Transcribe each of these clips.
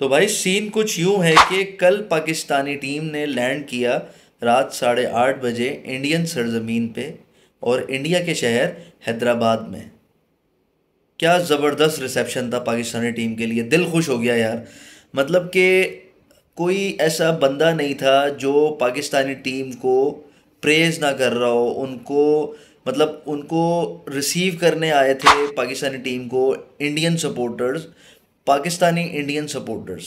तो भाई सीन कुछ यूँ है कि कल पाकिस्तानी टीम ने लैंड किया रात साढ़े आठ बजे इंडियन सरजमीन पे और इंडिया के शहर हैदराबाद में क्या ज़बरदस्त रिसेप्शन था पाकिस्तानी टीम के लिए दिल खुश हो गया यार मतलब कि कोई ऐसा बंदा नहीं था जो पाकिस्तानी टीम को प्रेज़ ना कर रहा हो उनको मतलब उनको रिसीव करने आए थे पाकिस्तानी टीम को Indian supporters Pakistani Indian supporters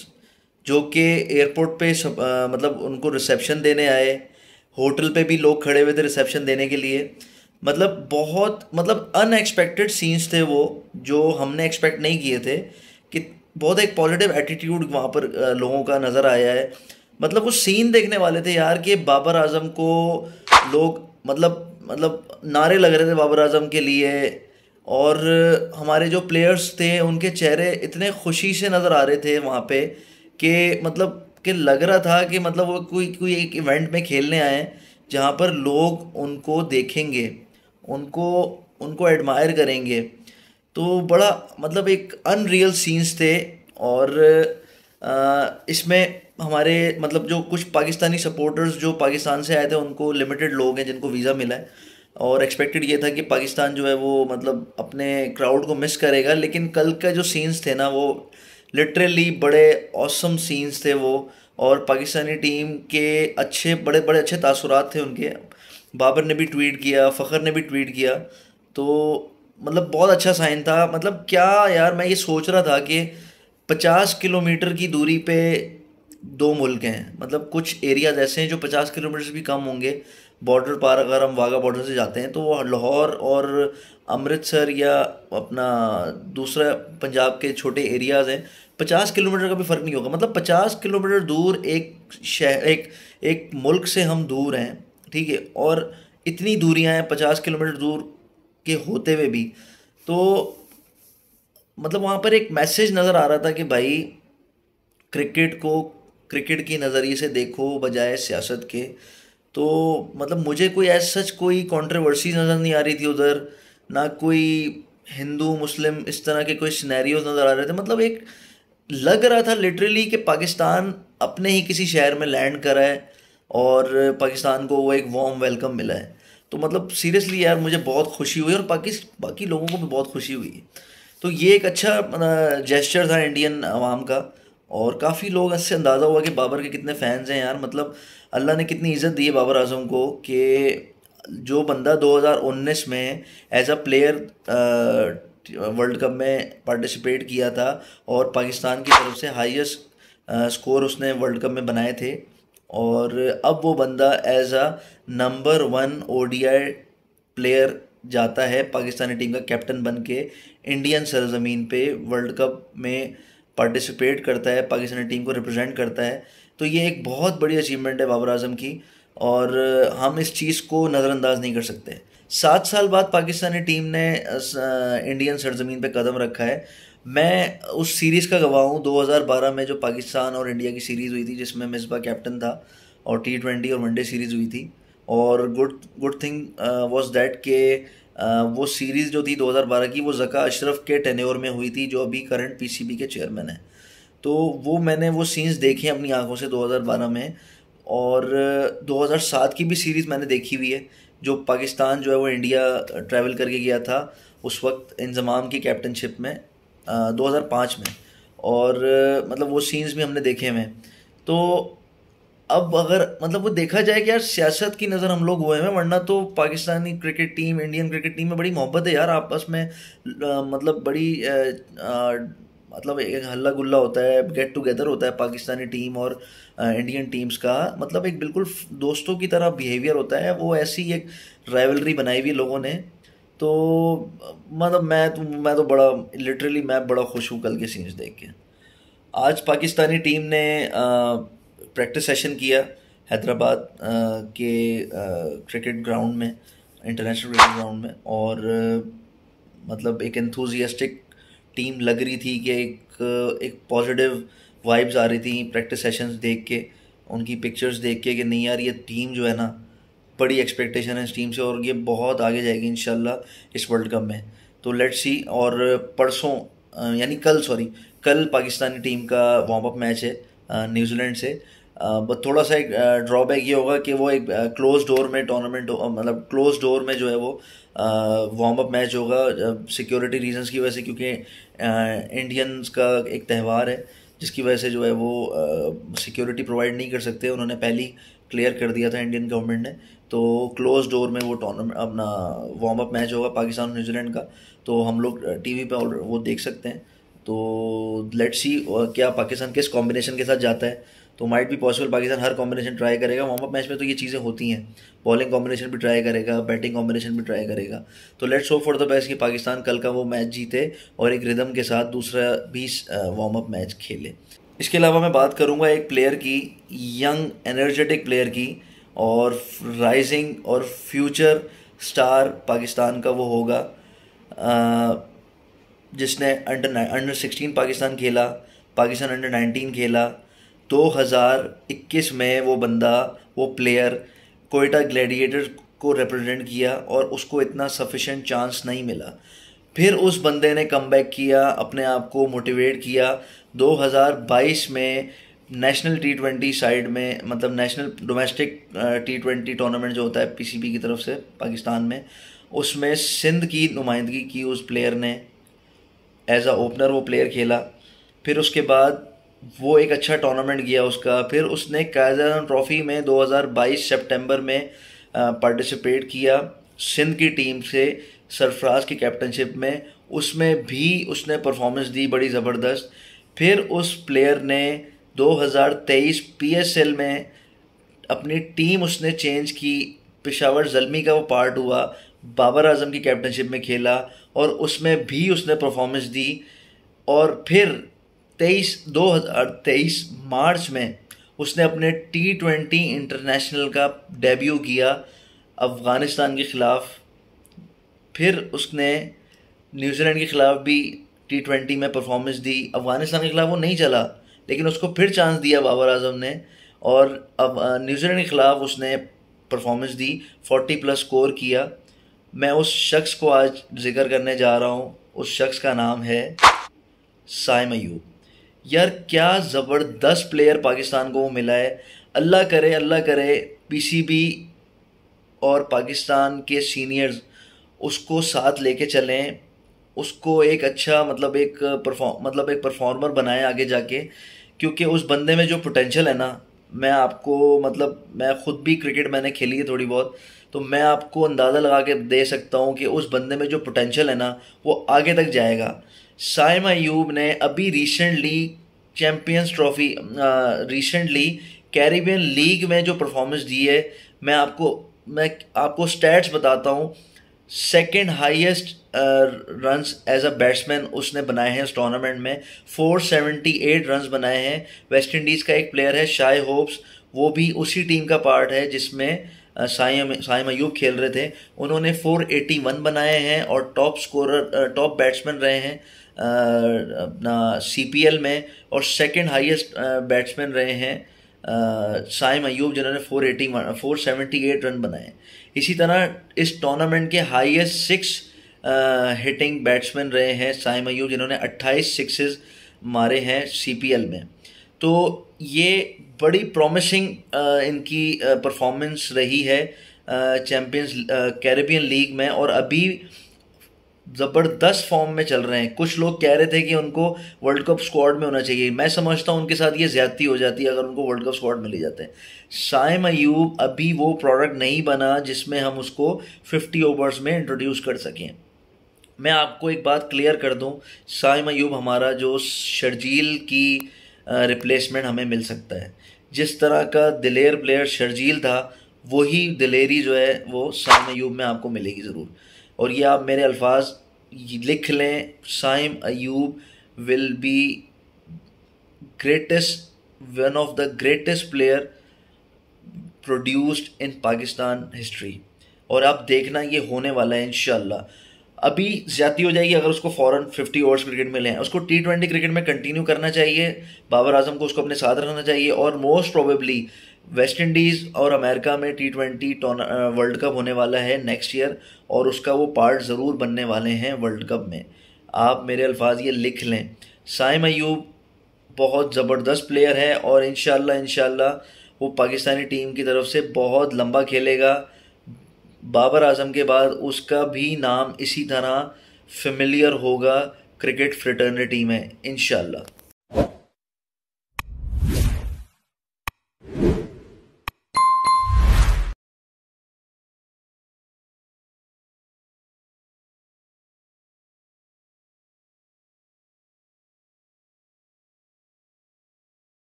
जो कि एयरपोर्ट पे सब, आ, मतलब उनको रिसेप्शन देने आए होटल पे भी लोग खड़े हुए थे रिसेप्शन देने के लिए मतलब बहुत मतलब अनएक्सपेक्टेड सीन्स थे वो जो हमने एक्सपेक्ट नहीं किए थे कि बहुत एक पॉजिटिव एटीट्यूड वहाँ पर लोगों का नज़र आया है मतलब वो सीन देखने वाले थे यार कि बाबर आजम को लोग मतलब मतलब नारे लग रहे थे बाबर आजम के लिए और हमारे जो प्लेयर्स थे उनके चेहरे इतने खुशी से नज़र आ रहे थे वहाँ पे कि मतलब कि लग रहा था कि मतलब वो कोई कोई एक इवेंट में खेलने आए हैं जहाँ पर लोग उनको देखेंगे उनको उनको एडमायर करेंगे तो बड़ा मतलब एक अनरियल सीन्स थे और इसमें हमारे मतलब जो कुछ पाकिस्तानी सपोर्टर्स जो पाकिस्तान से आए थे उनको लिमिटेड लोग हैं जिनको वीज़ा मिला है और एक्सपेक्टेड ये था कि पाकिस्तान जो है वो मतलब अपने क्राउड को मिस करेगा लेकिन कल का जो सीन्स थे ना वो लिटरली बड़े औसम सीन्स थे वो और पाकिस्तानी टीम के अच्छे बड़े बड़े अच्छे तासुरात थे उनके बाबर ने भी ट्वीट किया फ़खर ने भी ट्वीट किया तो मतलब बहुत अच्छा साइन था मतलब क्या यार मैं ये सोच रहा था कि पचास किलोमीटर की दूरी पे दो मुल्क हैं मतलब कुछ एरियाज ऐसे हैं जो पचास किलोमीटर से भी कम होंगे बॉर्डर पार अगर हम वाघा बॉर्डर से जाते हैं तो लाहौर और अमृतसर या अपना दूसरा पंजाब के छोटे एरियाज़ हैं पचास किलोमीटर का भी फ़र्क नहीं होगा मतलब पचास किलोमीटर दूर एक शहर एक एक मुल्क से हम दूर हैं ठीक है और इतनी दूरियां हैं पचास किलोमीटर दूर के होते हुए भी तो मतलब वहाँ पर एक मैसेज नज़र आ रहा था कि भाई क्रिकेट को क्रिकेट की नज़रिए से देखो बजाय सियासत के तो मतलब मुझे कोई एज सच कोई कॉन्ट्रोवर्सी नज़र नहीं आ रही थी उधर ना कोई हिंदू मुस्लिम इस तरह के कोई सिनेरियो नज़र आ रहे थे मतलब एक लग रहा था लिटरली कि पाकिस्तान अपने ही किसी शहर में लैंड करा है और पाकिस्तान को वो एक वार्म वेलकम मिला है तो मतलब सीरियसली यार मुझे बहुत खुशी हुई और बाकी बाकी लोगों को भी बहुत खुशी हुई तो ये एक अच्छा जेस्चर था इंडियन आवाम का और काफ़ी लोग इससे अंदाज़ा हुआ कि बाबर के कितने फ़ैन्स हैं यार मतलब अल्लाह ने कितनी इज़्ज़त दी है बाबर आजम को कि जो बंदा 2019 में as a player World Cup में पार्टिसिपेट किया था और पाकिस्तान की तरफ से हाईएस्ट स्कोर उसने वर्ल्ड कप में बनाए थे और अब वो बंदा एज अ नंबर वन ओ प्लेयर जाता है पाकिस्तानी टीम का कैप्टन बन के इंडियन सरजमीन पे वर्ल्ड कप में पार्टिसिपेट करता है पाकिस्तानी टीम को रिप्रेजेंट करता है तो ये एक बहुत बड़ी अचीवमेंट है बाबर आजम की और हम इस चीज़ को नज़रअंदाज नहीं कर सकते सात साल बाद पाकिस्तानी टीम ने इंडियन सरजमीन पर कदम रखा है मैं उस सीरीज़ का गवाह हूँ 2012 में जो पाकिस्तान और इंडिया की सीरीज़ हुई थी जिसमें मिसबा कैप्टन था और टी ट्वेंटी और वनडे सीरीज़ हुई थी और good good thing was that के वो सीरीज़ जो थी 2012 की वो जका अशरफ के टेनोर में हुई थी जो अभी करंट पीसीबी के चेयरमैन हैं तो वो मैंने वो सीन्स देखे अपनी आंखों से 2012 में और 2007 uh, की भी सीरीज़ मैंने देखी हुई है जो पाकिस्तान जो है वो इंडिया ट्रैवल uh, करके गया था उस वक्त इंजमाम की कैप्टनशिप में आ, uh, 2005 में और मतलब वो सीन्स भी हमने देखे हुए हैं तो अब अगर मतलब वो देखा जाए कि यार सियासत की नज़र हम लोग हुए हैं वरना तो Pakistani cricket team Indian cricket team में बड़ी मोहब्बत है यार आपस में मतलब बड़ी मतलब एक हल्ला गुल्ला होता है गेट टुगेदर होता है पाकिस्तानी टीम और इंडियन टीम्स का मतलब एक बिल्कुल दोस्तों की तरह बिहेवियर होता है वो ऐसी एक राइवलरी बनाई हुई लोगों ने तो मतलब मैं तो मैं तो बड़ा लिटरली मैं बड़ा खुश हूँ कल के सीन्स देख के आज पाकिस्तानी टीम ने प्रैक्टिस सेशन किया हैदराबाद के क्रिकेट ग्राउंड में इंटरनेशनल क्रिकेट ग्राउंड में और मतलब एक एंथुजियास्टिक टीम लग रही थी कि एक एक पॉजिटिव वाइब्स आ रही थी प्रैक्टिस सेशंस देख के उनकी पिक्चर्स देख के कि नहीं यार ये टीम जो है ना बड़ी एक्सपेक्टेशन है इस टीम से और ये बहुत आगे जाएगी इन इस वर्ल्ड कप में तो लेट्स सी और परसों यानी कल सॉरी कल पाकिस्तानी टीम का वार्म अप मैच है न्यूजीलैंड से बट थोड़ा सा एक ड्रॉबैक ये होगा कि वो एक क्लोज डोर में टूर्नामेंट मतलब क्लोज डोर में जो है वो वार्म अप मैच होगा सिक्योरिटी रीजंस की वजह से क्योंकि इंडियंस का एक त्यौहार है जिसकी वजह से जो है वो सिक्योरिटी प्रोवाइड नहीं कर सकते उन्होंने पहली क्लियर कर दिया था इंडियन गवर्नमेंट ने तो क्लोज डोर में वो टूर्नामेंट अपना वार्म अप मैच होगा पाकिस्तान न्यूजीलैंड का तो हम लोग टीवी पे वो देख सकते हैं तो लेट्स सी क्या पाकिस्तान किस कॉम्बिनेशन के साथ जाता है तो माइट भी पॉसिबल पाकिस्तान हर कॉम्बिनेशन ट्राई करेगा वार्म अप मैच में तो ये चीज़ें होती हैं बॉलिंग कॉम्बिनेशन भी ट्राई करेगा बैटिंग कॉम्बिनेशन भी ट्राई करेगा तो let's hope for the best कि पाकिस्तान कल का वो मैच जीते और एक रिदम के साथ दूसरा भी वार्म अप मैच खेले इसके अलावा मैं बात करूँगा एक प्लेयर की यंग एनर्जेटिक प्लेयर की और राइजिंग और फ्यूचर स्टार पाकिस्तान का वो होगा जिसने अंडर अंडर सिक्सटीन पाकिस्तान खेला पाकिस्तान अंडर नाइनटीन खेला 2021 में वो बंदा वो प्लेयर कोयटा ग्लैडिएटर को रिप्रेजेंट किया और उसको इतना सफिशेंट चांस नहीं मिला फिर उस बंदे ने कम किया अपने आप को मोटिवेट किया 2022 में नेशनल टी ट्वेंटी साइड में मतलब national domestic T twenty tournament जो होता है पीसीबी की तरफ से पाकिस्तान में उसमें सिंध की नुमाइंदगी की उस प्लेयर ने एज अ ओपनर वो प्लेयर खेला फिर उसके बाद वो एक अच्छा टूर्नामेंट गया उसका फिर उसने कायजान ट्रॉफ़ी में 2022 सितंबर में पार्टिसिपेट किया सिंध की टीम से सरफराज की कैप्टनशिप में उसमें भी उसने परफॉर्मेंस दी बड़ी ज़बरदस्त फिर उस प्लेयर ने 2023 पीएसएल में अपनी टीम उसने चेंज की पेशावर जलमी का वो पार्ट हुआ बाबर आजम की कैप्टनशिप में खेला और उसमें भी उसने परफॉर्मेंस दी और फिर तेईस दो हज़ार तेईस मार्च में उसने अपने टी ट्वेंटी इंटरनेशनल का डेब्यू किया अफ़गानिस्तान के ख़िलाफ़ फिर उसने न्यूजीलैंड के ख़िलाफ़ भी टी ट्वेंटी में परफॉर्मेंस दी अफ़गानिस्तान के ख़िलाफ़ वो नहीं चला लेकिन उसको फिर चांस दिया बाबर आजम ने और अब न्यूजीलैंड के ख़िलाफ़ उसने परफॉर्मेंस दी फोर्टी प्लस स्कोर किया मैं उस शख्स को आज जिक्र करने जा रहा हूँ उस शख्स का नाम है साय मयूब यार क्या ज़बरदस्त प्लेयर पाकिस्तान को वो मिला है अल्लाह करे अल्लाह करे पीसीबी और पाकिस्तान के सीनियर्स उसको साथ लेके चलें उसको एक अच्छा मतलब एक परफॉर्म मतलब एक परफॉर्मर बनाएं आगे जाके क्योंकि उस बंदे में जो पोटेंशल है ना मैं आपको मतलब मैं ख़ुद भी क्रिकेट मैंने खेली है थोड़ी बहुत तो मैं आपको अंदाज़ा लगा के दे सकता हूँ कि उस बंदे में जो पोटेंशल है ना वो आगे तक जाएगा साइम अयूब ने अभी recently champions trophy recently Caribbean league में जो परफॉर्मेंस दी है मैं आपको मैं आपको स्टैट्स बताता हूँ second highest run as a batsman उसने बनाए हैं उस टूर्नामेंट में 478 रन बनाए हैं वेस्ट इंडीज़ का एक प्लेयर है शाय होप्स वो भी उसी टीम का पार्ट है जिसमें साइम साइम अयूब खेल रहे थे उन्होंने 481 बनाए हैं और टॉप स्कोरर टॉप बैट्समैन रहे हैं अपना सीपीएल में और सेकंड हाईएस्ट बैट्समैन रहे हैं साइम अयूब जिन्होंने four eighty four seventy eight run बनाए इसी तरह इस टूर्नामेंट के हाईएस्ट सिक्स हिटिंग बैट्समैन रहे हैं साइम अयूब जिन्होंने 28 सिक्सेस मारे हैं सीपीएल में तो ये बड़ी प्रॉमिसिंग इनकी परफॉर्मेंस रही है चैम्पियंस कैरेबियन लीग में और अभी ज़बरदस्त फॉर्म में चल रहे हैं कुछ लोग कह रहे थे कि उनको वर्ल्ड कप स्क्वाड में होना चाहिए मैं समझता हूँ उनके साथ ये ज़्यादती हो जाती है अगर उनको वर्ल्ड कप स्क्वाड में ले जाते हैं साइम अयूब अभी वो प्रोडक्ट नहीं बना जिसमें हम उसको फिफ्टी ओवर्स में इंट्रोड्यूस कर सकें मैं आपको एक बात क्लियर कर दूँ साइम अयूब हमारा जो शर्जील की रिप्लेसमेंट हमें मिल सकता है जिस तरह का दिलेर प्लेयर शर्जील था वही दिलेरी जो है वो साइम अयूब में आपको मिलेगी ज़रूर और ये आप मेरे अल्फाज लिख लें Saim Ayub will be greatest one of the greatest player produced in Pakistan history और आप देखना ये होने वाला है इन अभी ज़्यादा हो जाएगी अगर उसको फॉरन 50 ओवर्स क्रिकेट में लें उसको टी ट्वेंटी क्रिकेट में कंटिन्यू करना चाहिए बाबर आजम को उसको अपने साथ रखना चाहिए और मोस्ट प्रोबेबली वेस्ट इंडीज़ और अमेरिका में टी ट्वेंटी वर्ल्ड कप होने वाला है नेक्स्ट ईयर और उसका वो पार्ट ज़रूर बनने वाले हैं वर्ल्ड कप में आप मेरे अल्फाज ये लिख लें साइम अयूब बहुत ज़बरदस्त प्लेयर है और इन शाला वो पाकिस्तानी टीम की तरफ से बहुत लंबा खेलेगा बाबर आजम के बाद उसका भी नाम इसी तरह फेमिलियर होगा क्रिकेट फ्रटर्निटी में इन